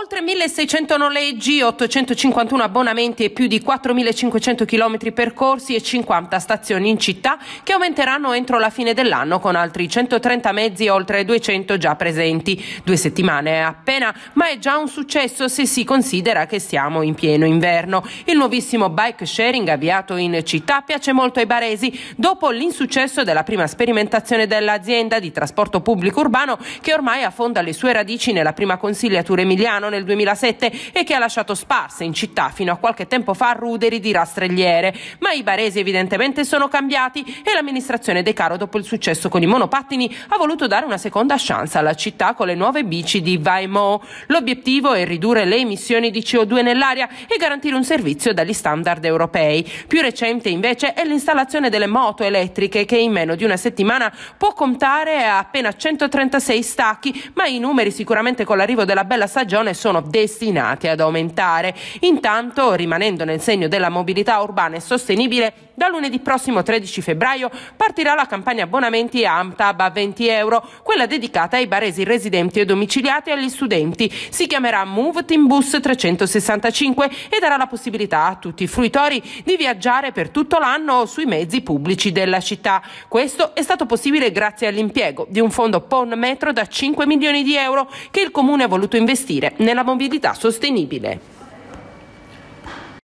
Oltre 1600 noleggi, 851 abbonamenti e più di 4500 km percorsi e 50 stazioni in città che aumenteranno entro la fine dell'anno con altri 130 mezzi e oltre 200 già presenti. Due settimane appena, ma è già un successo se si considera che siamo in pieno inverno. Il nuovissimo bike sharing avviato in città piace molto ai baresi dopo l'insuccesso della prima sperimentazione dell'azienda di trasporto pubblico urbano che ormai affonda le sue radici nella prima consigliatura emiliana Milano nel 2007 e che ha lasciato sparse in città fino a qualche tempo fa ruderi di rastrelliere. Ma i baresi evidentemente sono cambiati e l'amministrazione De Caro dopo il successo con i monopattini ha voluto dare una seconda chance alla città con le nuove bici di Vaimo. L'obiettivo è ridurre le emissioni di CO2 nell'aria e garantire un servizio dagli standard europei. Più recente invece è l'installazione delle moto elettriche che in meno di una settimana può contare appena 136 stacchi, ma i numeri sicuramente con l'arrivo della bella stagione sono destinate ad aumentare. Intanto, rimanendo nel segno della mobilità urbana e sostenibile, da lunedì prossimo 13 febbraio partirà la campagna abbonamenti AMTAB a 20 euro, quella dedicata ai baresi residenti e domiciliati e agli studenti. Si chiamerà Move Team Bus 365 e darà la possibilità a tutti i fruitori di viaggiare per tutto l'anno sui mezzi pubblici della città. Questo è stato possibile grazie all'impiego di un fondo PON Metro da 5 milioni di euro che il Comune ha voluto investire nella mobilità sostenibile.